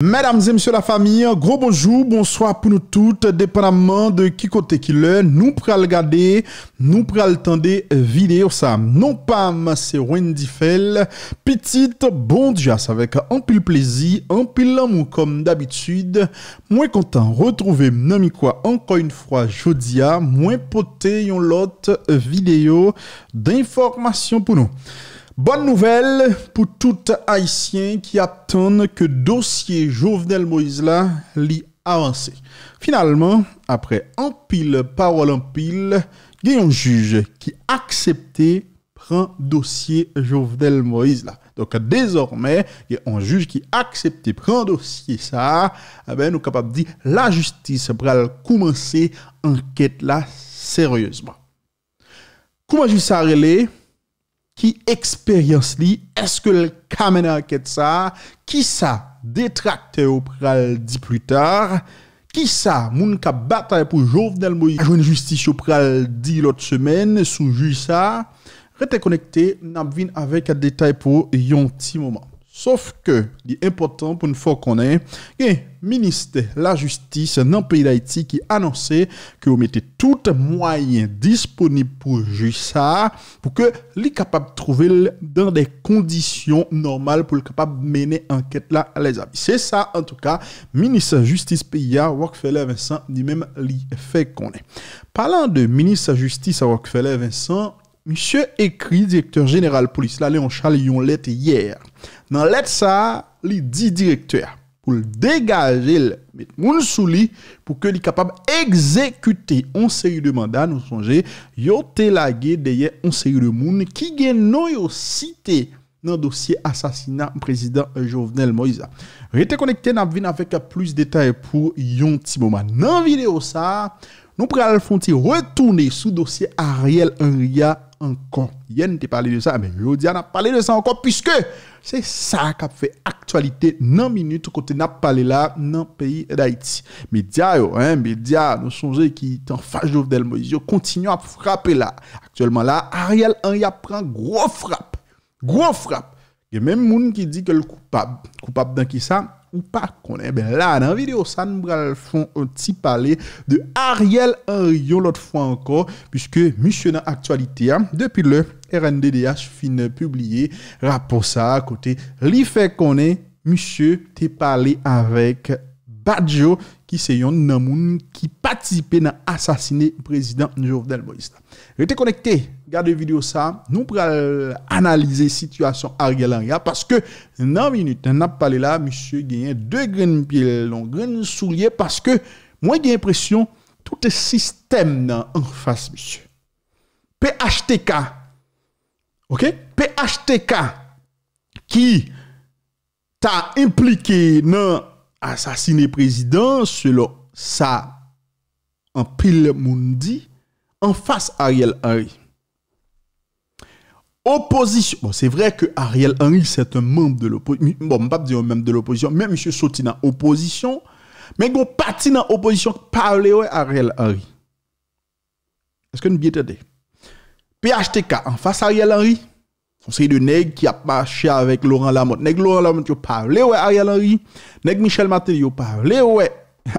Mesdames et messieurs la famille, gros bonjour, bonsoir pour nous toutes, dépendamment de qui côté qui est, nous le regarder, nous temps de vidéo ça. Non pas c'est Wendy Fell, petite bon Dieu, avec un pile plaisir, un pile l'amour comme d'habitude. Moins content retrouver Nami quoi encore une fois jodia, moins poté une lot vidéo d'information pour nous. Bonne nouvelle pour tout Haïtien qui attendent que dossier Jovenel Moïse là li avance. Finalement, après en pile parole en pile, il y a un juge qui accepté prend dossier Jovenel Moïse là. Donc désormais, il y a un juge qui accepté prend dossier ça, eh ben nous capable dire la justice va commencer enquête là sérieusement. Comment je ça relais Eksperyans li, eske l kamene anket sa, ki sa detrakte yo pral di plu tar, ki sa moun ka batay pou jovnel mou yon justis yo pral di lot semen sou ju sa, rete konekte nam vin avek a detay pou yon ti mouman. Sauf que, est important pour une fois qu'on est, le ministre de la Justice dans le pays d'Haïti qui annonçait que vous mettez tout moyens disponibles pour juger ça, pour que soit capable de trouver dans des conditions normales pour le capable de mener enquête là, les amis. C'est ça, en tout cas, ministre de la Justice PIA, Rockefeller Vincent, dit même l'effet qu'on est. Parlant de ministre de la Justice à Rockefeller Vincent, monsieur écrit, directeur général de police, là, Léon Charles, hier. nan let sa li di direktor pou l degaje l met moun sou li pou ke li kapab ekzekute yon seri de mandat nou sonje yo te lage deye yon seri de moun ki gen nou yo site nan dosye asasina prezident Jovenel Moïse rete konekte nan vin avek a plus detay pou yon ti mouman nan videyo sa nou preal fonte retoune sou dosye a riel en ria an kon yon te pale de sa men yo diya nan pale de sa an kon piseke Se sa ka fe aktualite nan minute kote nan pale la nan peyi da iti. Medya yo, medya, nou sonze ki tan fajev del Moise, yo kontinyon ap frape la. Aktuellement la, Ariel en ya pran gwo frape, gwo frape. Yon men moun ki di ke l koupab, koupab dan ki sa, ou pa kone. Ben la nan video sa, nou bral foun an ti pale de Ariel en riyon lot fwa anko. Piske, misyonan aktualite ya, depi le... RNDDH fin publiye, rapos sa, kote, li fe konen, misye te pale avek Bajo, ki se yon namoun ki patisipe nan asasine prezident Njovdel Moïse la. Rete konekte, gade video sa, nou pral analize situasyon aria l'aria, paske nan minute nan pale la, misye genyen de gren pilon, gren soulye, paske mwen genye presyon tout e sistem nan anfas, misye. PHTK P.H.T.K. ki ta implike nan asasine prezident selo sa anpil moun di anfas Ariel Henry. Oposisyon, bon se vre ke Ariel Henry se te membe de l'oposisyon, bon mbap di yo membe de l'oposisyon, men msye soti nan oposisyon, men gwo pati nan oposisyon ki palewe Ariel Henry. Eske nou bieta dey? PHTK en face à Ariel Henry. On de nègre qui a marché avec Laurent Lamotte. Nègre Laurent Lamotte, vous parlé ouais Ariel Henry. Nègre Michel Maté, vous parlez, ouais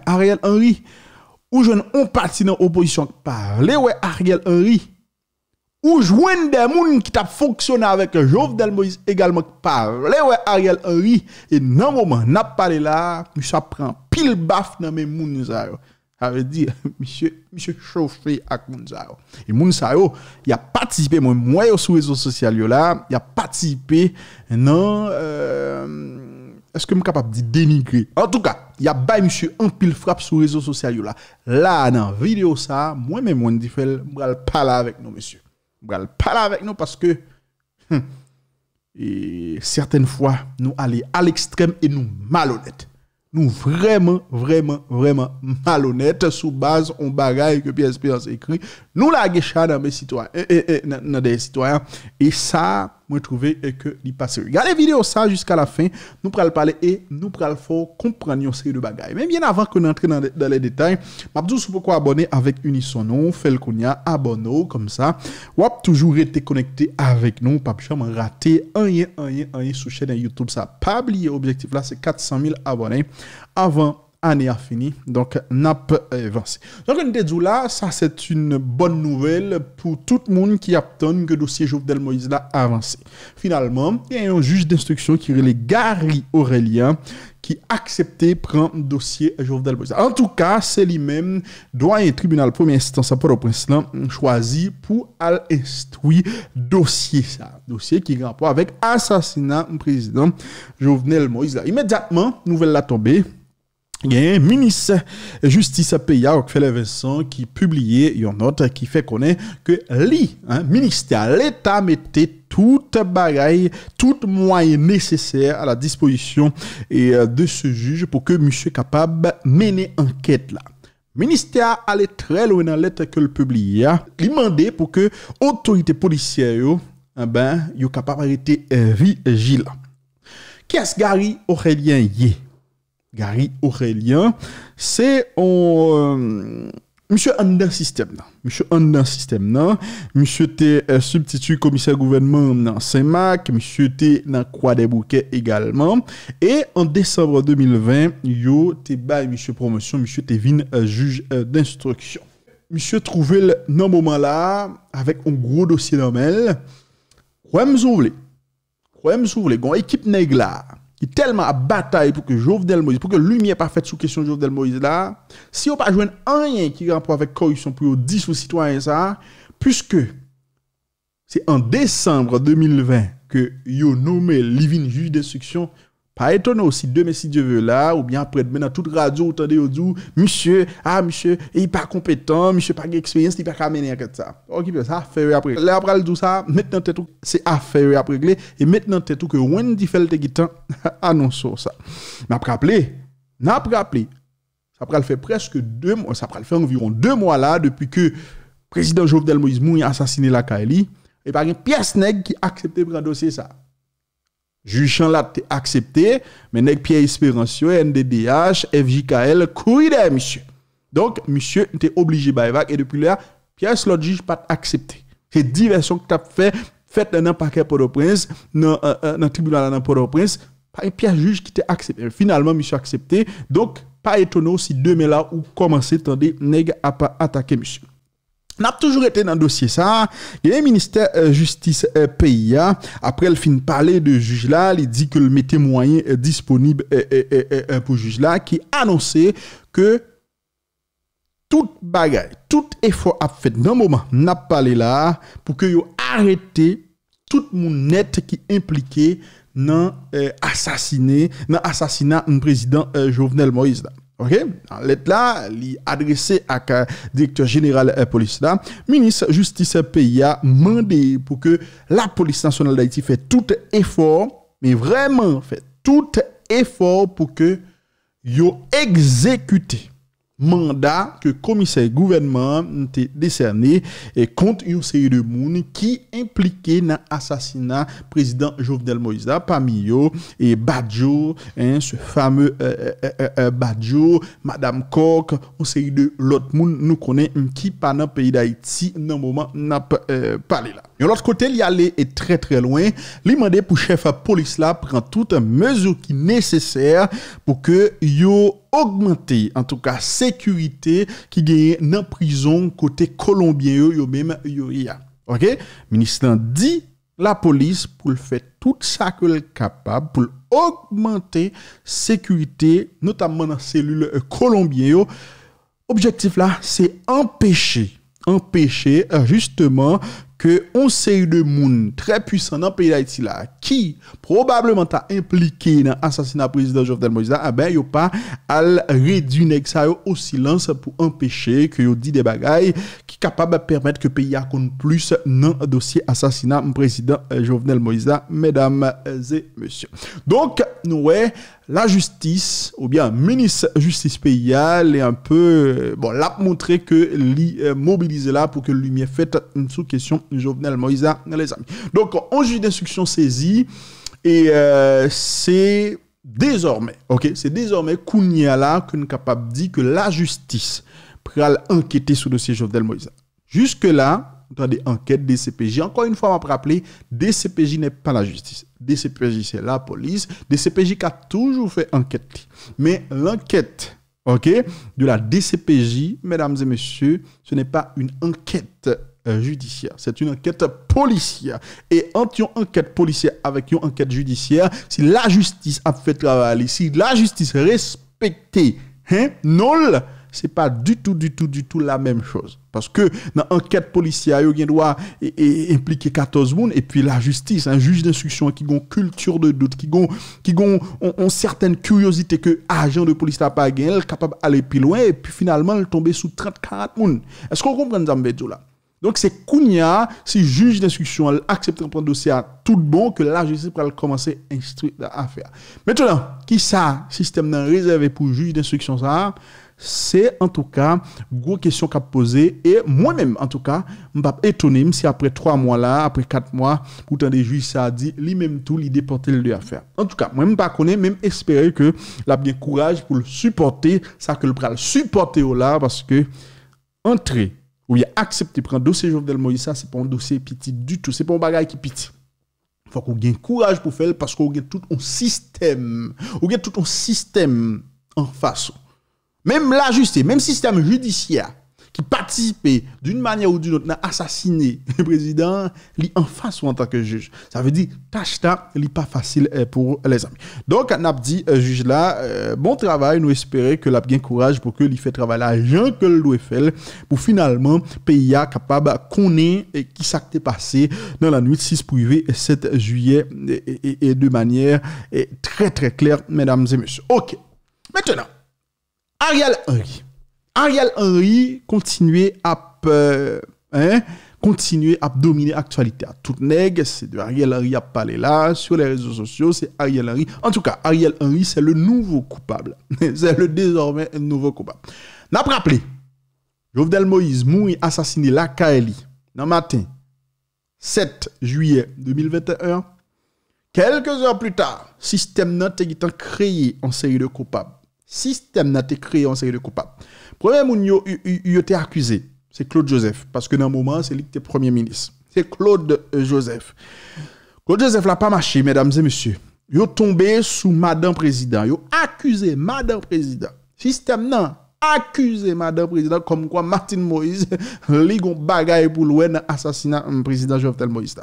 Ariel Henry. Ou jeune on parti dans opposition qui ouais Ariel Henry. Ou joindre des monde qui t'a fonctionné avec Jovenel Moïse également qui ouais Ariel Henry et non moment n'a parlé là, ça prend pile baf dans mes gens. Ça veut dire, monsieur, monsieur chauffé à Mounsao. Et Mounsao, il a participé, moi, moi, sur les réseaux sociaux, là, il a participé, non, euh, est-ce que je suis capable de dénigrer? En tout cas, il y a bien monsieur un pile frappe sur les réseaux sociaux, là. Là, dans la vidéo, ça, moi-même, moi, je vais parler avec nous, monsieur. Je vais parler avec nous parce que, hum, et certaines fois, nous allons à l'extrême et nous malhonnêtes nous vraiment, vraiment, vraiment malhonnêtes sous base on bagaille que Pierre a écrit. Nous la dans hein, mes citoyens, eh, eh, eh, dans des citoyens. Et ça, moi et que l'y passe. Regardez vidéo ça jusqu'à la fin, nous pral parler et nous pral faut comprendre une série de Mais bien avant qu'on entre dans, les détails, vous dire pourquoi abonner avec Unisono, fait le abonne comme ça. Wap toujours été connecté avec nous, pas jamais rater un rien un rien un sur chaîne YouTube ça. Pas oublier objectif là c'est 400 000 abonnés avant année a fini. Donc, n'a pas avancé. Donc, on dit là, ça c'est une bonne nouvelle pour tout le monde qui attend que le dossier Jovenel Moïse là avancé. Finalement, il y a un juge d'instruction qui est Gary Aurélien qui acceptait prendre le dossier Jovenel Moïse. En tout cas, c'est lui-même, doyen tribunal première instance à Port-au-Prince, choisi pour aller instruire dossier ça. Dossier qui rapport avec assassinat président Jovenel Moïse. Immédiatement, nouvelle la tombée. Gen, Minis Justisa P.A. Okfele Vincent ki publiye yon not ki fe konen ke li, Ministè a l'Etat mette tout bagay, tout mwaye nesesèr a la dispozisyon euh, de se juj pou ke M. Kapab mene anket la. Ministè a ale trelo en a lette ke l'publiye li mande pou ke otorite polisyè yo, eh ben, yo kapab arete euh, vi jila. Kias gari orèlien ye? Gary Aurelien, se on... Euh, mishou andan sistem nan. Mishou andan sistem nan. Mishou te euh, subtitu komisar gouvenman nan Saint-Marc. Mishou te nan Kwa-Debouke egalman. E, an Desabre 2020, yo te bay mishou promosyon, mishou te vin euh, juj d'instruksyon. Mishou trouvel nan moman la, avek an gro dosye nomel, kwa m zouvle. Kwa m zouvle, kon ekip neg la. qui tellement à bataille pour que Jovenel Moïse, pour que lumière pas faite sous question Jovenel Moïse là, si on pas joindre rien qui rapport avec corruption pour 10 aux citoyens ça, puisque c'est en décembre 2020 que yo nommé Livin juge d'instruction Ha eto nou si de mesi diyeve la ou bien apred mena tout radio ou tende yo djou Mishye, ha mishye, e ipa kompetan, mishye pa ge eksperyens li pa kamene akad sa. Ok pe sa, afewe apregle. Le apral djou sa, metnen te touk se afewe apregle E metnen te touk ouen di felte gitan anonsou sa. Na apraple, na apraple. Sa apral fe preske 2 mou, sa apral fe anviron 2 mou ala Depi ke prezident Jovdel Moïse Mou yon asasine la K.L.I. E pari pias neg ki aksepte brandosye sa. Juchan la te aksepte, men ek piye esperansyon, NDDH, FJKL, kouyde, misye. Donk, misye, te obliji bayevak, e depi la, piye slot juj pa te aksepte. Se di versyon ki tap fè, fèt nan pakè Podoprens, nan euh, euh, tribunal nan Podoprens, pa e piye juj ki te aksepte. Finalman, misye aksepte, donk, pa etono si deme la ou komanse, tende, neg a pa atake, misye. N ap toujou rete nan dosye sa, genye Ministè euh, Justice euh, PIA, apre el fin pale de juj la, li di ke l metèmoyen euh, disponib pou juj la, ki anonsè ke tout bagay, tout efo ap fet nan mouman, n ap pale la pou ke yo arete tout moun net ki implike nan asasina un prezident Jovenel Moïse la. Ok, let la li adrese ak euh, direktyor jeneral euh, polis la, minis justisa euh, pe ya mande pou ke la polis nasyonal da iti fe tout efor, mi vreman fe tout efor pou ke yo ekzekute. mandat ke komisey gouvenman nte deserne kont yon sey de moun ki implike nan asasina prezident Jovenel Moïse da, euh, euh, euh, pami yo e Badiou, se fame Badiou, Madame Koch, yon sey de lot moun nou konen yon ki pa nan peyi da Iti nan mouman nan pale la. Yon lot kote li ale e tre tre loin, li mande pou chefa polis la pren tout an mezou ki neseser pou ke yon augmenter en tout cas sécurité qui est dans prison côté colombien yo même OK Ministre dit la police pour faire tout ça qu'elle est capable pour augmenter sécurité notamment dans cellule euh, colombienne Objectif là c'est empêcher empêcher euh, justement ke on se yu de moun tre pwisan nan peyi la etila ki probableman ta implike nan asasina prezident Jovenel Moïse abe ah yo pa al redi nek sa yo o silans pou empèche ke yo di de bagay ki kapab permèt ke peyi akoun plus nan dosye asasina prezident euh, Jovenel Moïse euh, la, medam zè, mèsyon. Donk nouè, la justis ou bien menis justis peyi la, lè an peu euh, bon, lè ap montre ke li mobilize la pou ke li mè fèt e sou kèsyon Jovenel Moïsa, les amis. Donc, on juge d'instruction saisie, et euh, c'est désormais, ok, c'est désormais Kounia nous sommes capable de dire que la justice pral enquêter sur le dossier Jovenel Moïsa. Jusque-là, dans des enquêtes DCPJ. Encore une fois, on va rappeler, DCPJ n'est pas la justice. DCPJ, c'est la police. DCPJ qui a toujours fait enquête. Mais l'enquête, OK, de la DCPJ, mesdames et messieurs, ce n'est pas une enquête euh, judiciaire. C'est une enquête policière. Et entre une enquête policière avec une enquête judiciaire, si la justice a fait travail, si la justice respectée, hein, non, c'est pas du tout, du tout, du tout la même chose. Parce que dans enquête policière, il y a droit et, impliquer 14 personnes et puis la justice, un juge d'instruction qui a une culture de doute, qui a, qui ont une certaine curiosité que agent de police n'a pas gagné, capable d'aller plus loin et puis finalement tomber sous 30-40 personnes. Est-ce qu'on comprend ça, là? Donk se koun ya, se juj d'instruksyon a l'aksepte anpren dosye a tout bon, ke la jujise pral komanse instru da afer. Metonan, ki sa sistem nan rezerve pou juj d'instruksyon sa, se en tou ka, gwo kesyon ka pose, e mwen men, en tou ka, mwen pa etonim, se apre 3 mwa la, apre 4 mwa, koutan de jujise a di, li menm tou, li deporte le de afer. En tou ka, mwen mwen pa konen, mwen mwen espere ke la bin kouraj pou l'suporte, sa ke l'pral suporte o la, paske, entre, Ou y a aksepti pren dosye Jovdel Moïsa, se pou an dosye piti du tout, se pou an bagay ki piti. Fak ou gen kouraj pou fel, pask ou gen tout an sistem, ou gen tout an sistem an fason. Menm la juste, menm sistem judicia. qui d'une manière ou d'une autre à assassiner le président, est en face ou en tant que juge. Ça veut dire, tâche là, n'est pas facile euh, pour les amis. Donc, on a dit, euh, juge là, euh, bon travail, nous espérons que l'a bien courage pour que lui fait e à Jean que le doit faire pour finalement, pays capable de connaître qui s'est passé dans la nuit 6 et 7 juillet et, de manière très très claire, mesdames et messieurs. Ok, maintenant, Ariel Henry. Ariel Henry continue à hein, continuer à dominer l'actualité Tout toute C'est de Ariel Henry à parler là, sur les réseaux sociaux, c'est Ariel Henry. En tout cas, Ariel Henry, c'est le nouveau coupable. c'est le désormais nouveau coupable. N'a pas rappelé, Jovenel Moïse mourit assassiné la Kaeli, dans le matin 7 juillet 2021. Quelques heures plus tard, système n'a été créé en série de coupables. Système n'a été créé en série de coupables. Premier moun yo, yo accusé, c'est Claude Joseph. Parce que dans un moment, c'est lui qui était premier ministre. C'est Claude euh, Joseph. Claude Joseph n'a pas marché, mesdames et messieurs. Yo tombé sous madame président. Yo accusé madame président. Système non. Accusé madame président comme quoi Martin Moïse ligon gon bagaille pour louer assassinat euh, président Jovenel Moïse.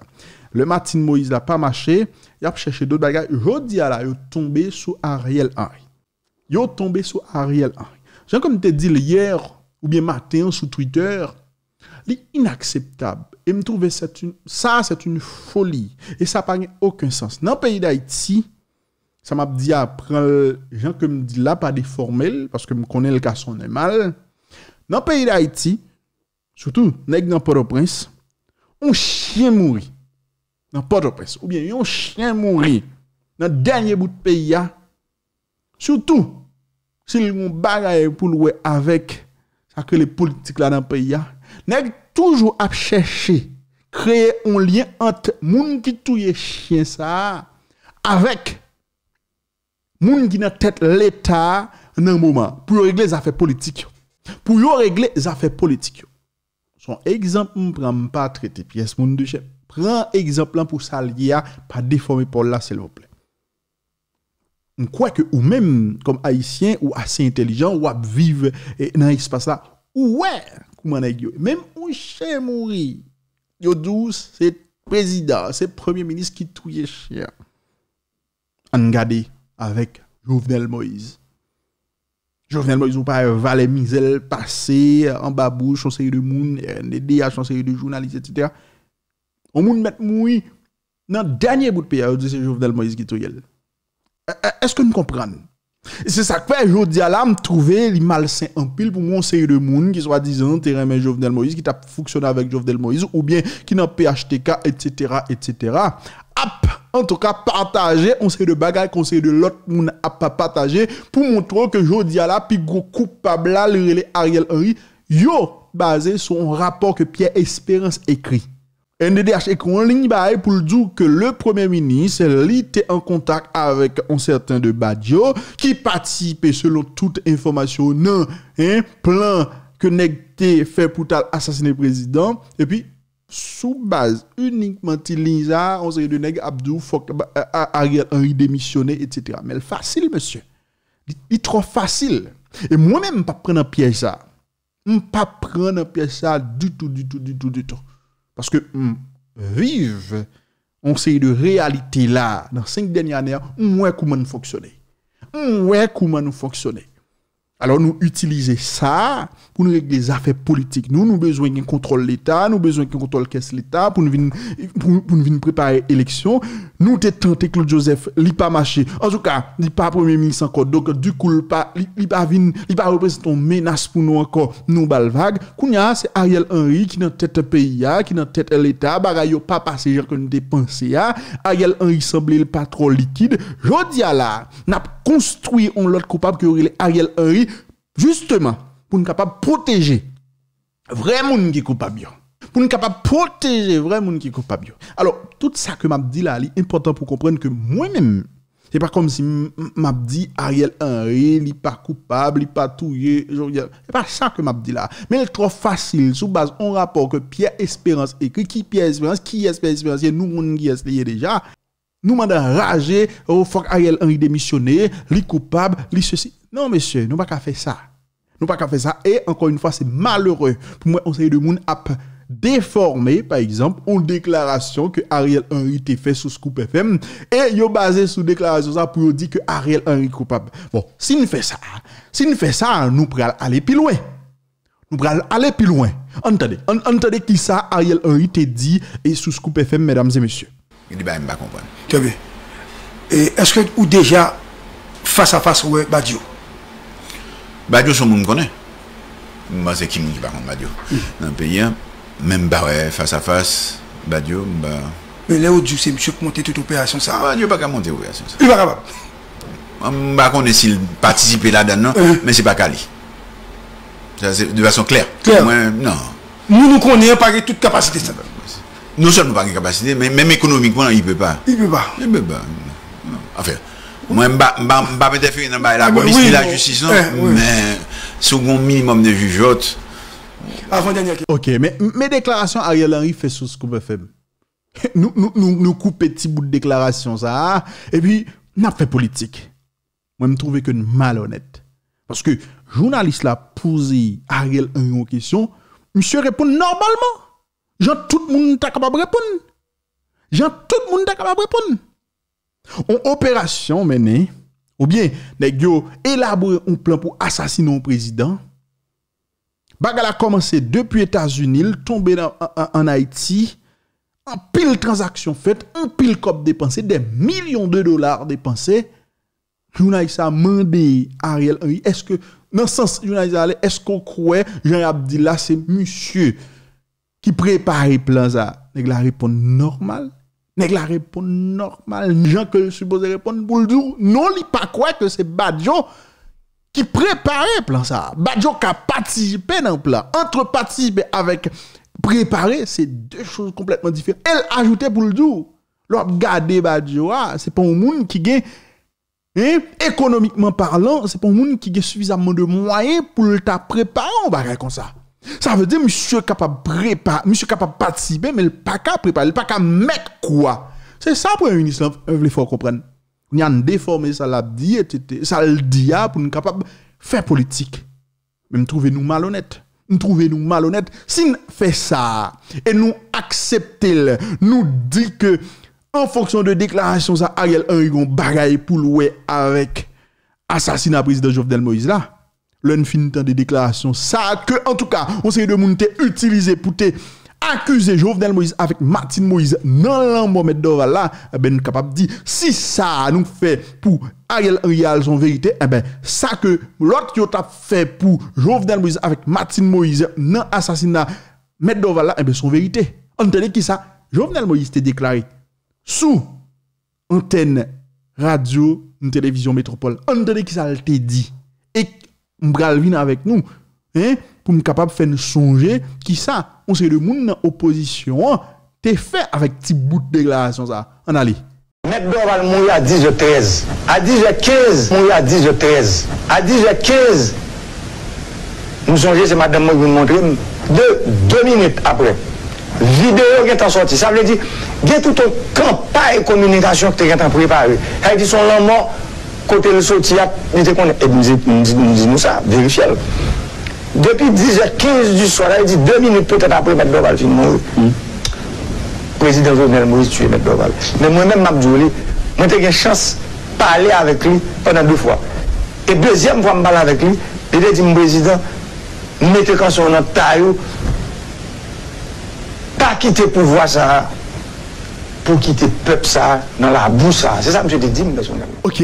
Le Martin Moïse n'a pas marché. Il a cherché d'autres bagailles. Jodi là, yo tombé sous Ariel Henry. Yo tombé sous Ariel Henry. Jan konm te di l yèr, oubyen ma te yon sou Twitter, li inakseptab. E m trouve sa, sa c'est un foli. E sa pa nè okè sens. Nan peyi d'Haïti, sa m ap di ap pran, jan konm di la pa de formel, paske m konè l kasonè mal. Nan peyi d'Haïti, sou tou, nèk nan Port-au-Prince, ou chien mouri. Nan Port-au-Prince, oubyen yon chien mouri. Nan dènyè bout peyi ya. Soutou, Se li moun bagay pou lwe avèk sa kre li politik la nan peyi ya, neg toujou ap chèche kreye on liyen ante moun ki touye chien sa avèk moun ki nan tèt l'Etat nan mouman pou yo regle zafè politik yo. Pou yo regle zafè politik yo. Son egzamp moun pran mou pa trete piyes moun di chè. Pran egzamp lan pou sa liya pa deforme pou la sel vople. Mwen kwa ke ou menm konm aisyen ou ase intelijan, wap vive e, nan espasa ou wè koumanèk yo. Menm ou chè mouri, yo dou se prezidat, se premier-ministre ki touye chè. An gade avèk Jovenel Moïse. Jovenel Moïse ou pa valèmizèl, pase, an babou, chonseye de moun, nedea, chonseye de jounalise, etc. O moun mèt moui nan danyè bout pe, yo dou se Jovenel Moïse ki touye lè. Eh, est-ce que nous comprenons C'est ça que fait Jody me trouver les malsains en pile pour moi, de monde qui soit disant terrain mais Jovenel Moïse qui t'a fonctionné avec Jovenel Moïse ou bien qui n'a PHTK etc etc. ap en tout cas partager on sait de bagages On sait de l'autre monde à pas partager pour montrer que Jody à la gros coupable là le Ariel Henry yo basé sur un rapport que Pierre Espérance écrit. NDDH ekou an lini bae pou ldou ke le premier minis lite an kontak avek an certain de Badiou ki patipe selon tout informasyon nan plan ke neg te fe pou tal asasine prezident epi soubaz unikman ti lisa an sere de neg Abdiou fok euh, euh, a agel an ridemisyone etc. Mel fasil monsye, li tro fasil. E mwen men m pa pren an piye sa, m pa pren an piye sa du tout, du tout, du tout, du tout. Parce que vivre mm, on sait de réalité là, dans cinq dernières années, on voit comment nous fonctionnons. On voit comment nous fonctionnons. alo nou utilize sa pou nou regle des afè politik nou nou bezwen gen kontrol l'Etat nou bezwen gen kontrol kes l'Etat pou nou vin preparer eleksyon nou te tante klou Joseph li pa mache en sou ka, li pa premier ministre anko doke du koul pa, li pa vin li pa represe ton menas pou nou anko nou balvage, kounya se Ariel Henry ki nan tete peyi ya, ki nan tete l'Etat baray yo pa pasejer kon depanse ya Ariel Henry sembli li pa tro likid jodi ya la nap konstruye on lot koupab ki orile Ariel Henry Justeman, pou nou kapab proteje vremen moun ki koupab yo. Pou nou kapab proteje vremen moun ki koupab yo. Alors, tout sa ke mabdi la, li important pou komprenne ke mwen men, se pa kom si mabdi Ariel Henry li pa koupab, li pa touye, joun gen, se pa sa ke mabdi la. Men le trof fasil soubaz, on rapor ke Pierre Espérance ekri, ki Pierre Espérance, ki Pierre Espérance, ye nou moun ki espereye deja, nou manda raje, ou fok Ariel Henry demisyone, li koupab, li se si... Non, monsieur, nous pas qu'à faire ça. Nous pas qu'à faire ça. Et encore une fois, c'est malheureux. Pour moi, on sait de monde a déformé, par exemple, une déclaration que Ariel Henry t'a fait sous Scoop FM, et yo basé sur déclaration ça pour dire que Ariel Henry coupable. Bon, si nous fait ça, si nous fait ça, nous pourrons aller plus loin. Nous pourrons aller plus loin. Entendez, entendez qui ça Ariel Henry t'a dit et sous Scoop FM, mesdames et messieurs. Il dit, ben, je comprendre. Très bien. Est-ce que vous déjà face à face, avec Badio? Badyo sou moun konen. Mwen se ki moun ki pa kon Badyo. Mm. Nan peyen, men barè, fasa-fase, Badyo, mwen ba... Le ou diou se msye pou monte tout opérasyon sa? Mwen mwen baka monte opérasyon sa. Mwen baka moun esil partisipe la dan nan, eh. men se pa kalé. De vason klèr. Non. Moun moun konen, mwen pake tout kapasité sa. Non se moun pake kapasité, men mèm ekonomikwen, yi pe pa. Yi pe pa. Yi pe pa. Afèr. Moi, je ne pas interférer dans la ah, police ni la justice, non. Eh, mais, second minimum de jugeote. Avant Ok, mais mes déclarations, Ariel Henry fait sous ce qu'on peut faire. Nous, nous, nous, coupons petit bout de déclaration, ça. Et puis, n'a fait politique. Moi, je trouve que malhonnête. Parce que journaliste là posé Ariel Henry en question, monsieur répond normalement. Jean tout le monde est capable de répondre. Jean tout le monde est capable de répondre. Ou operasyon menen Ou bien negyo elabou Ou plan pou asasino ou prezident Bagala komanse Depi Etasunil, tombe An Haiti An pil transaksyon fet, an pil kop Depanse, den milyon de dolar Depanse, jounalisa Mende Ariel Nansans jounalisa ale, esko kouwe Jean Abdila, se musye Ki prepare planza Negla repon normal Nèk la repon normal, njan ke soubose repon pou l'dou. Non li pa kwe ke se badjo ki prepare plan sa. Badjo ka patisipe nan plan. Entre patisipe avèk prepare, se dè chouz kompletman difire. El ajoute pou l'dou. Lò gade badjo, se pon moun ki gen, ekonomikman parlant, se pon moun ki gen suvisamman de mwaye pou l'ta preparan ou ba rekon sa? Sa ve de msye kapap prepa, msye kapap patibe, men l paka prepa, l paka met kwa. Se sa pou yon islam, vle fwa kompren. Nyan de fwa, men sa la diya pou nou kapap fè politik. Men nou trouve nou mal honet. Nou trouve nou mal honet. Sin fè sa, en nou aksepte l, nou di ke, an fonksyon de deklarasyon sa, a gel an yon bagay pou loue avèk asasina prezident Jovdel Moïse la. Len finiten de deklarasyon. Sa ke, an tou ka, ou seye de moun te utilize pou te akuse Jovenel Moïse avek Matin Moïse nan lambo Meddovala, e eh ben kapap di, si sa nou fe pou a yel real son verite, e eh ben sa ke, lor ki yo ta fe pou Jovenel Moïse avek Matin Moïse nan asasina Meddovala, e eh ben son verite. Antene ki sa, Jovenel Moïse te deklari, sou antene radio nou televizyon metropole. Antene ki sa, te di, ek, m'bral vin avec nous hein pour me m'm capable faire songer qui ça on sait le monde en opposition t'es fait avec petit bout de déclaration ça En allez Maître Dorval mourir à 10h13. À 10h15, mourir à 10h13. À 10h15, nous songez, c'est madame qui nous montre. Deux, deux minutes après, vidéo qui est en sortie. Ça veut dire, il y a toute une campagne de communication qui est préparée. Elle dit son lendemain côté le sorti, il nous nous ça, vérifiez-le. Depuis 10h15 du soir, il dit deux minutes peut-être après, M. Doval finit mourir. Hmm. Président Jovenel Moïse tué M. Doval. Mais moi-même, Mabdouli, moi j'ai eu chance de parler avec lui pendant deux fois. Et deuxième fois, je parle avec lui, il a dit, mon président, mettez quand sur notre taille, pas quitter le pouvoir ça, pour quitter le peuple ça, dans la boue ça. C'est ça que je te dis, M. Ok.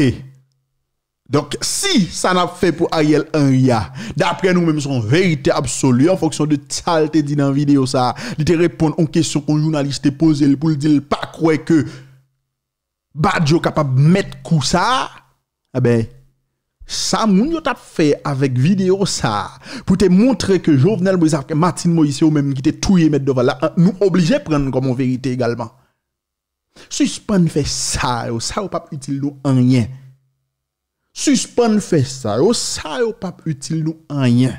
Donk, si sa nap fe pou a yel an ya, dapre nou menm son verite absolu, en foksyon de tsal te di nan video sa, li te repon an kesyon kon jounaliste te pose, pou li di l pa kwe ke, bad yo kapap met kou sa, a eh be, sa moun yo tap fe avèk video sa, pou te montre ke jovenel mou zavke, Matin Moise ou menm ki te touye met dovala, nou oblije pren kon mon verite egalman. Suspon fe sa yo, sa yo pap util do an yen, Suspon fes sa yo, sa yo pa putil nou anyan.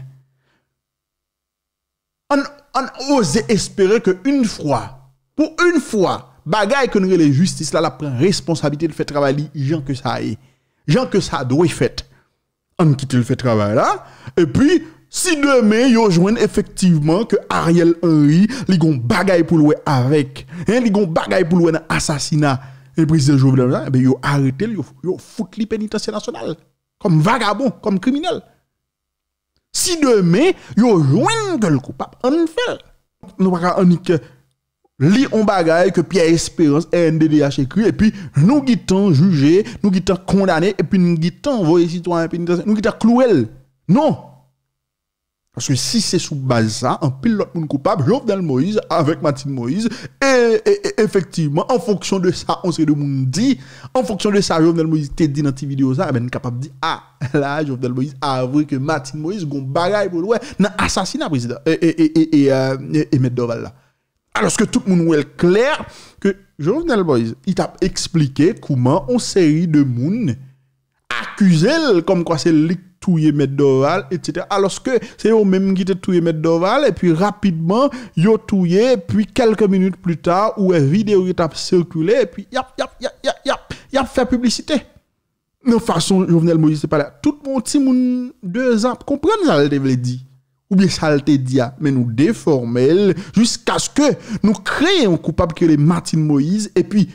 An ose espere ke un fwa, pou un fwa, bagay konre le justice la la pren responsabite li fè travay li jan ke sa e. Jan ke sa do e fèt. An kite l fè travay la, epi si demè yo jwen efektiveman ke Ariel Henry li gon bagay pou loue avèk. Li gon bagay pou loue nan asasina. et président Jovenel là eh ben, ont arrêté, ils ont foutu les pénitentiaire national. Comme vagabond, comme criminel. Si demain, yo joindre le coupable, on fait. Nous pas que li on bagaille que Pierre Espérance et NDDH écrit et puis nous guitons juger, nous guitons condamner et puis nous guitons voyer citoyens pénitentiaires, nous guitons clouer. Non. Sous se sou baza, an pil lot moun koupab, Jovdel Moise avèk Matin Moise, efektiveman, an fonksyon de sa, an se de moun di, an fonksyon de sa, Jovdel Moise te di nan ti video sa, an kapab di, a, la, Jovdel Moise avri ke Matin Moise goun bagay pou lwe, nan asasina prezida, e euh, meddoval la. Anoske tout moun wèl klèr, ke Jovdel Moise it ap explike kouman an se ri de moun akusel, kom kwa se lik touiller mettre d'oral etc. Alors que c'est eux même qui te touiller mettre d'oral et puis rapidement yo et puis quelques minutes plus tard ou une vidéo qui tap circulé et puis yap yap yap yap yap yap fait publicité. De façon Jovenel Moïse c'est pas là. Tout mon petit monde deux ans comprendre ça le veut dit ou bien ça te dit, ah, mais nous déformer jusqu'à ce que nous créions un coupable que les Martin Moïse et puis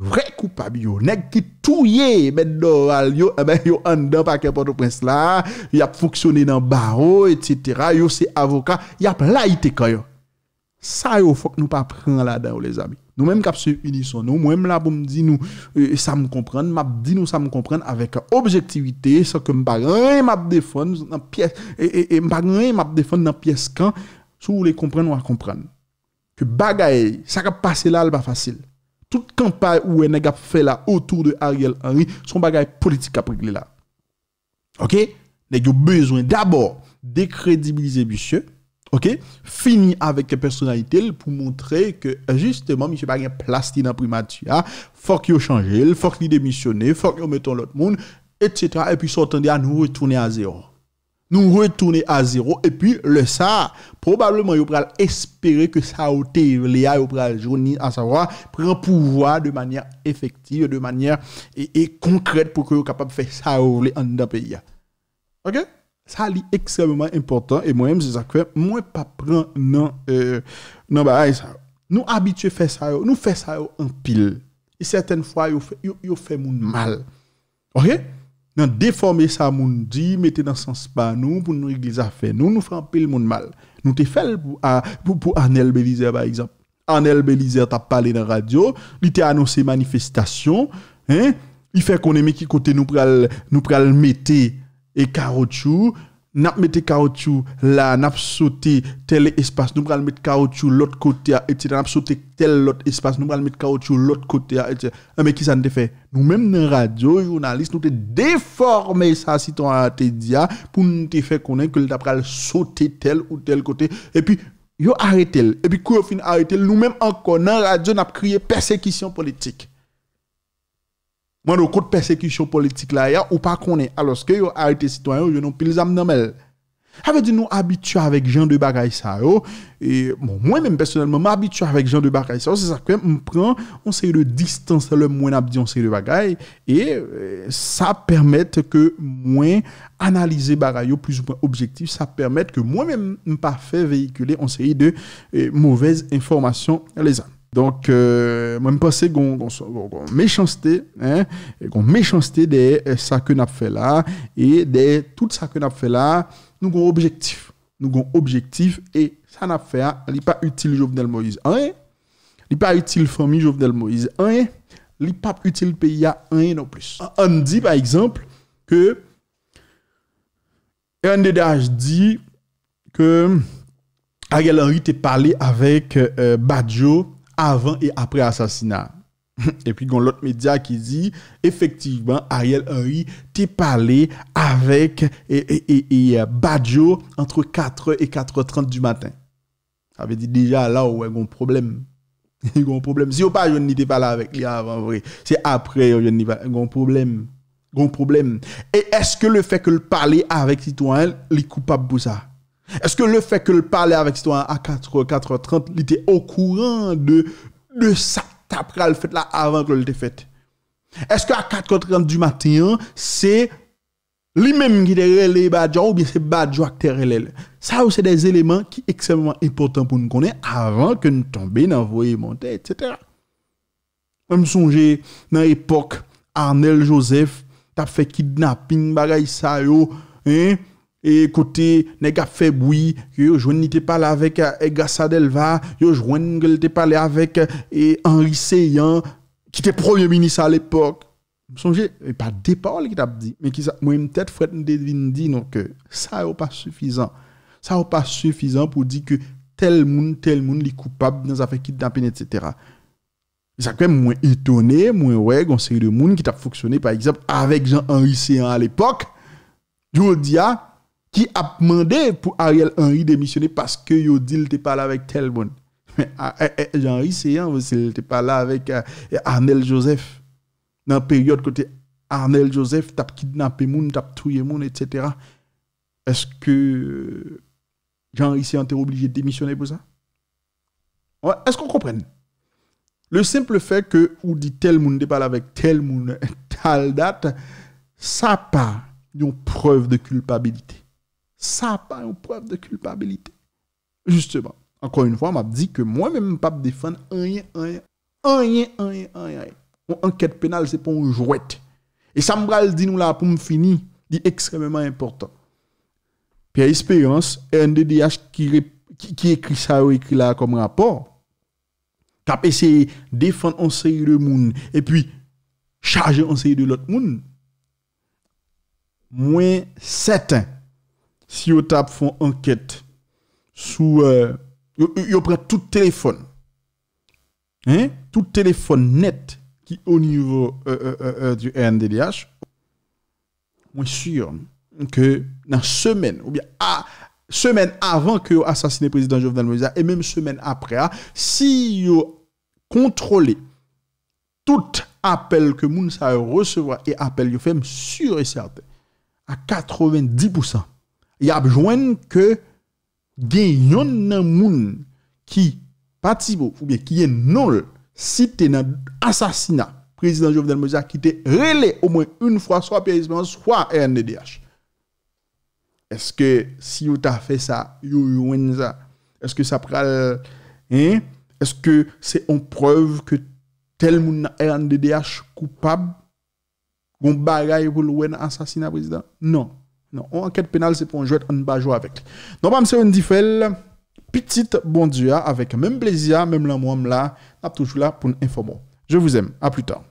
Vre koupa bi yo, neg ki touye men do al yo, e ben yo andan pa ke poto prens la, yo ap foksyone nan baro, et cetera, yo se avoka, yo ap la ite kaya. Sa yo fok nou pa pran la da ou, les ami. Nou menm kap se unison nou, mwenm la pou mdi nou e, e, sa mou kompran, map di nou sa mou kompran avek objektivite, sa ke mba genye map defon nan piyes e mba genye map defon nan piyes kan sou ou le kompran ou a kompran. Ke bagay, sa ka pase la al pa fasil. tout kampay ou e neg ap fè la otour de Ariel Henry, son bagay politik ap rik li la. Ok? Neg yo bezwen d'abord de kredibilize bishye, ok? Fini avèk e personalite pou montre ke, jistèman, misè bagay plastina primatia, fòk yo chanjèl, fòk li demisyonè, fòk yo meton lot moun, et sètra, epi sò tande a nou retounè a zèor. nous retourner à zéro et puis le ça probablement il va espérer que ça ôté il va journée, à savoir prendre pouvoir de manière effective de manière et, concrète pour que soit capable de faire ça en le pays OK ça est extrêmement important et moi-même je ça que pas prendre non euh, non bah, ça nous habitués faire ça nous faire ça en pile et certaines fois il fait il fait mal OK Nan deforme sa moun di, mette nan sans pa nou, pou nou y glisa fe, nou nou fwampil moun mal. Nou te fel pou Anel Belizer, Anel Belizer ta pale nan radio, li te anonsi manifestasyon, y fe kon eme ki kote nou pral nou pral mette e karo tchou, mis mettre caoutchouc là n'a sauté tel espace nous allons mettre caoutchouc l'autre côté etc avons sauté tel l'autre espace nous allons mettre caoutchouc l'autre côté etc eh, mais qui ça ne fait nous même dans radio journaliste nous te déformé ça si dit ah, pour nous faire connaître que le sauter tel ou tel côté et puis yo arrêté et puis quand fin arrêté nous même encore dans radio n'a crié persécution politique Mwen nou kote persekwisyon politik la ya ou pa konen aloske yo aite sitwanyon yo nou pil zam namel. Avedi nou abityou avèk jan de bagay sa yo, e, bon, mwen mèm personelman m'abityou avèk jan de bagay sa yo, se sa kwen mpren, mwen seye de distanse lè mwen abdi, mwen seye de bagay, e sa permèt ke mwen analize bagay yo plus ou mwen objektif, sa permèt ke mwen mèm mpa fè vehikyle mwen seye de e, mwovez informasyon lè zan. Donk, mwen mpase goun mechansite, goun mechansite de sa ke nap fe la, e de tout sa ke nap fe la, nou goun objektif. Nou goun objektif, e sa nap fe a li pa util Jovenel Moïse. An, li pa util Fomi Jovenel Moïse. An, li pa util PIA. An, non plus. An ah, di, ba ekzamp, ke, an deda j di, ke, a gelan ri te pale avek euh, Bajo, avant et après assassinat. Et puis, il l'autre média qui dit, effectivement, Ariel Henry t'est parlé avec et, et, euh, Badjo entre 4h et 4h30 du matin. Ça veut dire déjà là où il y a un problème. Il y a un problème. Si vous pas, je n'étais pas là avec lui avant, vrai. C'est après, il y a un problème. Un problème. Et est-ce que le fait que le parler avec citoyen, il est coupable pour ça? Est-ce que le fait que le parler avec toi à 4, h 30 il était au courant de, de ça après le fait là avant que le t'ait fait? Est-ce qu'à 4h30 du matin, c'est lui-même qui est relé Badjo ou bien c'est Badjo qui est relé? Ça, c'est des éléments qui sont extrêmement importants pour nous connaître avant que nous tombions dans le monter, etc. Je me songer dans l'époque, Arnel Joseph, as fait kidnapping, bagaille ça yo, hein? et côté nèg a fait bruit yo joine te parlé avec Egassa euh, Delva yo joine pas avec euh, Henri Seyan qui était premier ministre à l'époque songez pas des paroles qui t'a dit mais qui moi une tête frère devine dit donc que ça n'est pas suffisant ça n'est pas suffisant pour dire que tel monde tel monde est coupable dans affaire kidnapping etc ça quand même moins étonné moins ouais série de monde qui t'a fonctionné par exemple avec Jean Henri Seyan à l'époque Jodia, qui a demandé pour Ariel Henry démissionner parce que yo dit qu'il pas là avec tel monde. Mais ah, eh, eh, jean c'est il n'était pas là avec eh, Arnel Joseph dans la période où Arnel Joseph t'a kidnappé moun, t'a tué moun etc. Est-ce que euh, Jean-Henri Séan était obligé de démissionner pour ça Est-ce qu'on comprend Le simple fait que ou dit tel monde n'était pas là avec tel à telle date, ça pas une preuve de culpabilité. Sa pa yon preb de kulpabilite. Juste ban, ankon yon fwa m ap di ke mwen men m pap defan anye, anye, anye, anye, anye, anye. Mwen anket penal se pon jwet. E sa m bral di nou la pou m fini, di ekstrememan importan. Pi a espérans, e yon DDH ki ekri sa ou ekri la kom rapor, kape se defan anseye de moun, e pi chaje anseye de lot moun. Mwen setan, si yo tap fon anket sou, euh, yo pre tout telefon, tout telefon net ki o nivou euh, euh, du RNDDH, wè sure nan semen, semen avan ke yo asasine prezident Jovenel Moïse, et mèm semen apre, si yo kontrole tout apel ke moun sa recevwa, yo fèm sure et certe, a 90% Y ap jwen ke gen yon nan moun ki pati bo, fou bie, ki yen nol, si te nan asasina prezident Jovdan Mouza ki te rele o mwen un fwa, swa piye isman, swa RNDH. Eske si yo ta fe sa, yo yo wen za, eske sa pral, eske se on prev ke tel moun RNDH koupab, goun bagay wou lwen asasina prezident? Non. Non, enquête pénale, c'est pour un jouet, on ne jouer avec. Donc, je c'est une différence. Petite bon Dieu, avec même plaisir, même l'amour là, on toujours là pour nous informer. Je vous aime. À plus tard.